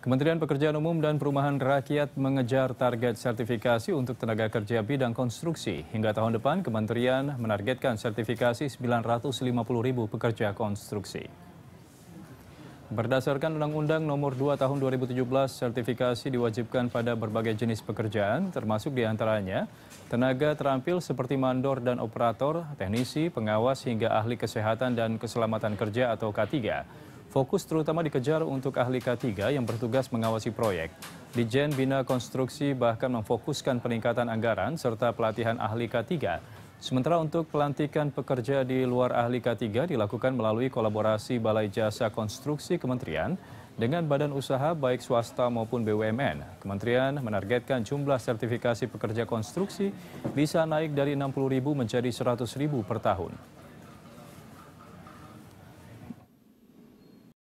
Kementerian Pekerjaan Umum dan Perumahan Rakyat mengejar target sertifikasi untuk tenaga kerja bidang konstruksi. Hingga tahun depan, kementerian menargetkan sertifikasi 950 ribu pekerja konstruksi. Berdasarkan Undang-Undang Nomor 2 Tahun 2017, sertifikasi diwajibkan pada berbagai jenis pekerjaan, termasuk diantaranya tenaga terampil seperti mandor dan operator, teknisi, pengawas, hingga ahli kesehatan dan keselamatan kerja atau K3 fokus terutama dikejar untuk ahli K3 yang bertugas mengawasi proyek. Dijen Bina Konstruksi bahkan memfokuskan peningkatan anggaran serta pelatihan ahli K3. Sementara untuk pelantikan pekerja di luar ahli K3 dilakukan melalui kolaborasi Balai Jasa Konstruksi Kementerian dengan badan usaha baik swasta maupun BUMN. Kementerian menargetkan jumlah sertifikasi pekerja konstruksi bisa naik dari 60.000 menjadi 100.000 per tahun.